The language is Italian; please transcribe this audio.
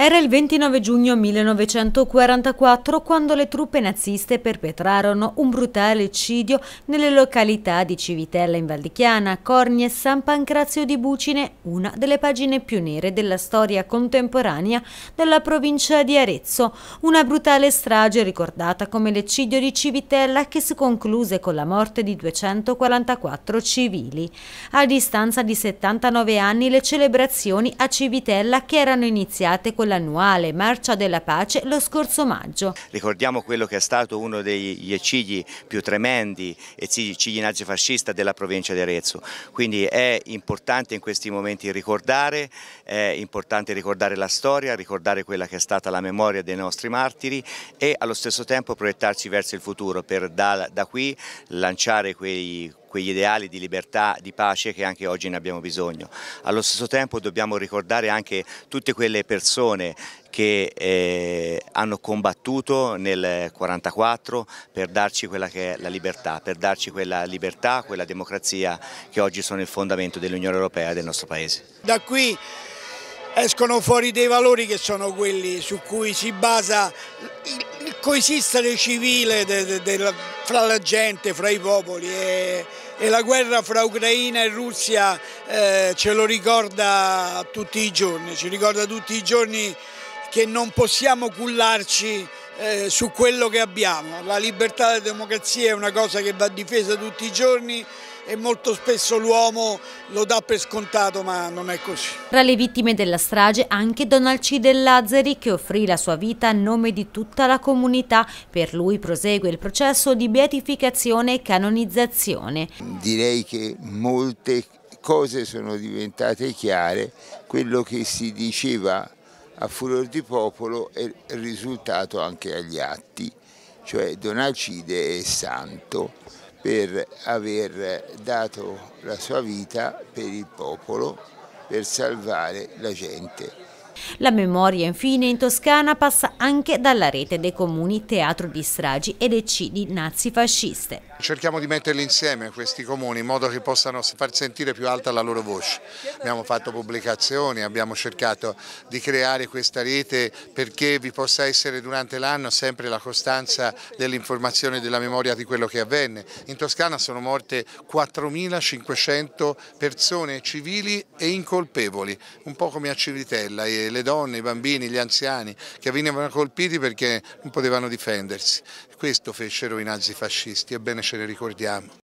Era il 29 giugno 1944 quando le truppe naziste perpetrarono un brutale eccidio nelle località di Civitella in Valdichiana, Corni e San Pancrazio di Bucine, una delle pagine più nere della storia contemporanea della provincia di Arezzo. Una brutale strage ricordata come l'eccidio di Civitella che si concluse con la morte di 244 civili. A distanza di 79 anni le celebrazioni a Civitella che erano iniziate con l'annuale Marcia della Pace lo scorso maggio. Ricordiamo quello che è stato uno degli eccidi più tremendi, eccidi nazifascista della provincia di Arezzo. Quindi è importante in questi momenti ricordare, è importante ricordare la storia, ricordare quella che è stata la memoria dei nostri martiri e allo stesso tempo proiettarci verso il futuro per da, da qui lanciare quei quegli ideali di libertà, di pace che anche oggi ne abbiamo bisogno. Allo stesso tempo dobbiamo ricordare anche tutte quelle persone che eh, hanno combattuto nel 1944 per darci quella che è la libertà, per darci quella libertà, quella democrazia che oggi sono il fondamento dell'Unione Europea e del nostro Paese. Da qui escono fuori dei valori che sono quelli su cui si basa il coesistere civile de, de, de fra la gente, fra i popoli e, e la guerra fra Ucraina e Russia eh, ce lo ricorda tutti i giorni, ci ricorda tutti i giorni che non possiamo cullarci eh, su quello che abbiamo, la libertà e la democrazia è una cosa che va difesa tutti i giorni e molto spesso l'uomo lo dà per scontato ma non è così. Tra le vittime della strage anche Don Alcide Lazzari che offrì la sua vita a nome di tutta la comunità. Per lui prosegue il processo di beatificazione e canonizzazione. Direi che molte cose sono diventate chiare, quello che si diceva a furor di popolo è risultato anche agli atti, cioè Don Alcide è santo per aver dato la sua vita per il popolo, per salvare la gente. La memoria infine in Toscana passa anche dalla rete dei comuni Teatro di Stragi ed eccidi nazifasciste. Cerchiamo di metterli insieme questi comuni in modo che possano far sentire più alta la loro voce. Abbiamo fatto pubblicazioni, abbiamo cercato di creare questa rete perché vi possa essere durante l'anno sempre la costanza dell'informazione e della memoria di quello che avvenne. In Toscana sono morte 4.500 persone civili e incolpevoli, un po' come a Civitella e le, donne, i bambini, gli anziani che venivano colpiti perché non potevano difendersi. Questo fecero i nazifascisti ebbene ce ne ricordiamo.